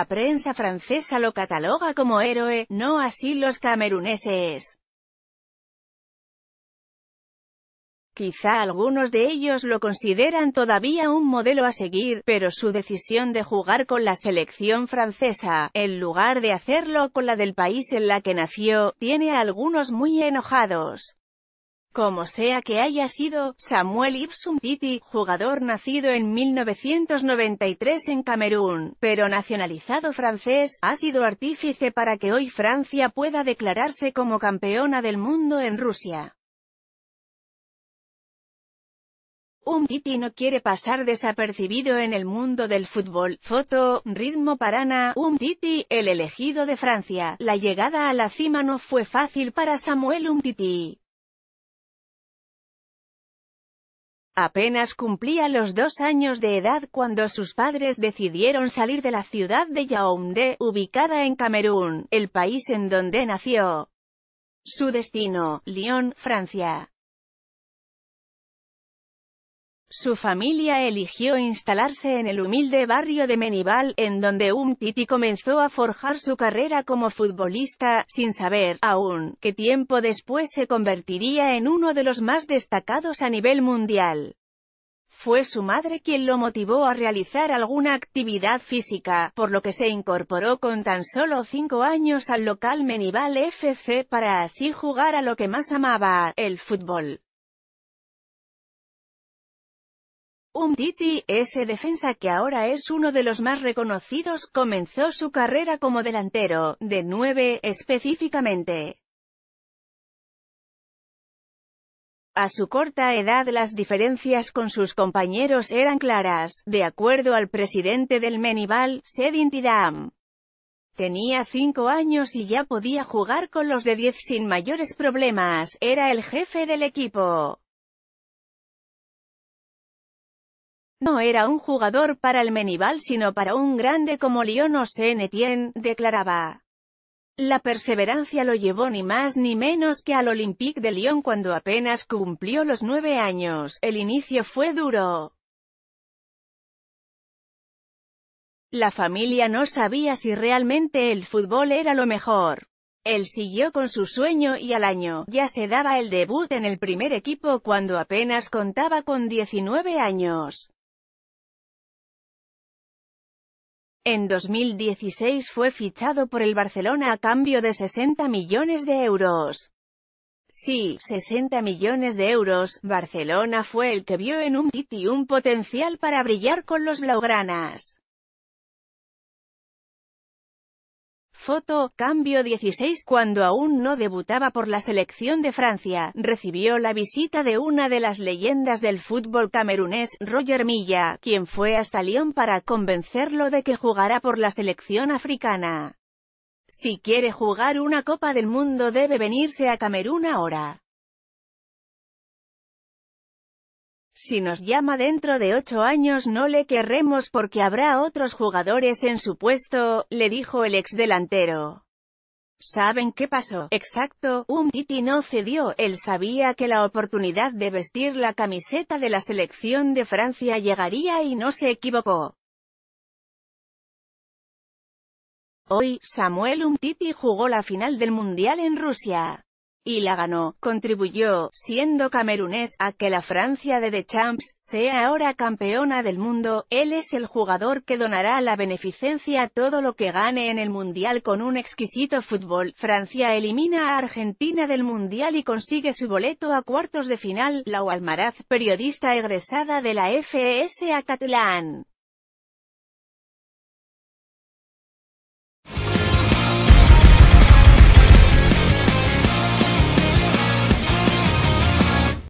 la prensa francesa lo cataloga como héroe, no así los cameruneses. Quizá algunos de ellos lo consideran todavía un modelo a seguir, pero su decisión de jugar con la selección francesa, en lugar de hacerlo con la del país en la que nació, tiene a algunos muy enojados. Como sea que haya sido, Samuel Ipsum Titi, jugador nacido en 1993 en Camerún, pero nacionalizado francés, ha sido artífice para que hoy Francia pueda declararse como campeona del mundo en Rusia. Umtiti no quiere pasar desapercibido en el mundo del fútbol. Foto, ritmo Parana, Umtiti, el elegido de Francia. La llegada a la cima no fue fácil para Samuel Umtiti. Apenas cumplía los dos años de edad cuando sus padres decidieron salir de la ciudad de Yaoundé, ubicada en Camerún, el país en donde nació. Su destino, Lyon, Francia. Su familia eligió instalarse en el humilde barrio de Menival, en donde Umtiti comenzó a forjar su carrera como futbolista, sin saber, aún, que tiempo después se convertiría en uno de los más destacados a nivel mundial. Fue su madre quien lo motivó a realizar alguna actividad física, por lo que se incorporó con tan solo cinco años al local Menival FC para así jugar a lo que más amaba, el fútbol. Umtiti, ese defensa que ahora es uno de los más reconocidos, comenzó su carrera como delantero, de nueve, específicamente. A su corta edad las diferencias con sus compañeros eran claras, de acuerdo al presidente del Menival, Sedin Tiram. Tenía cinco años y ya podía jugar con los de 10 sin mayores problemas, era el jefe del equipo. No era un jugador para el Menival sino para un grande como Lyon o declaraba. La perseverancia lo llevó ni más ni menos que al Olympique de Lyon cuando apenas cumplió los nueve años. El inicio fue duro. La familia no sabía si realmente el fútbol era lo mejor. Él siguió con su sueño y al año, ya se daba el debut en el primer equipo cuando apenas contaba con 19 años. En 2016 fue fichado por el Barcelona a cambio de 60 millones de euros. Sí, 60 millones de euros, Barcelona fue el que vio en un Titi un potencial para brillar con los blaugranas. Foto, cambio 16 Cuando aún no debutaba por la selección de Francia, recibió la visita de una de las leyendas del fútbol camerunés, Roger Milla, quien fue hasta Lyon para convencerlo de que jugará por la selección africana. Si quiere jugar una Copa del Mundo debe venirse a Camerún ahora. Si nos llama dentro de ocho años no le querremos porque habrá otros jugadores en su puesto, le dijo el ex delantero. ¿Saben qué pasó? Exacto, Umtiti no cedió, él sabía que la oportunidad de vestir la camiseta de la selección de Francia llegaría y no se equivocó. Hoy, Samuel Umtiti jugó la final del Mundial en Rusia y la ganó, contribuyó, siendo camerunés, a que la Francia de Champs, sea ahora campeona del mundo, él es el jugador que donará la beneficencia a todo lo que gane en el Mundial con un exquisito fútbol, Francia elimina a Argentina del Mundial y consigue su boleto a cuartos de final, Lau Almaraz, periodista egresada de la FES a Catalán.